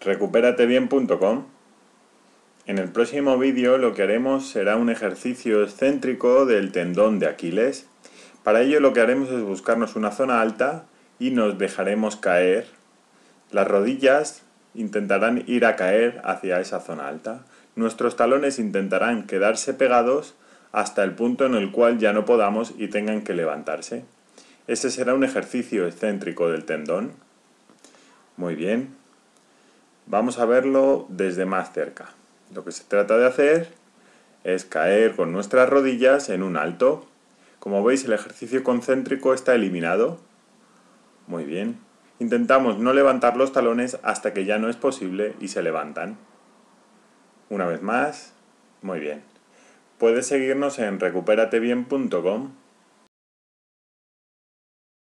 recuperatebien.com. En el próximo vídeo lo que haremos será un ejercicio excéntrico del tendón de Aquiles. Para ello lo que haremos es buscarnos una zona alta y nos dejaremos caer. Las rodillas intentarán ir a caer hacia esa zona alta. Nuestros talones intentarán quedarse pegados hasta el punto en el cual ya no podamos y tengan que levantarse. Este será un ejercicio excéntrico del tendón. Muy bien. Vamos a verlo desde más cerca. Lo que se trata de hacer es caer con nuestras rodillas en un alto. Como veis el ejercicio concéntrico está eliminado. Muy bien. Intentamos no levantar los talones hasta que ya no es posible y se levantan. Una vez más. Muy bien. Puedes seguirnos en recuperatebien.com.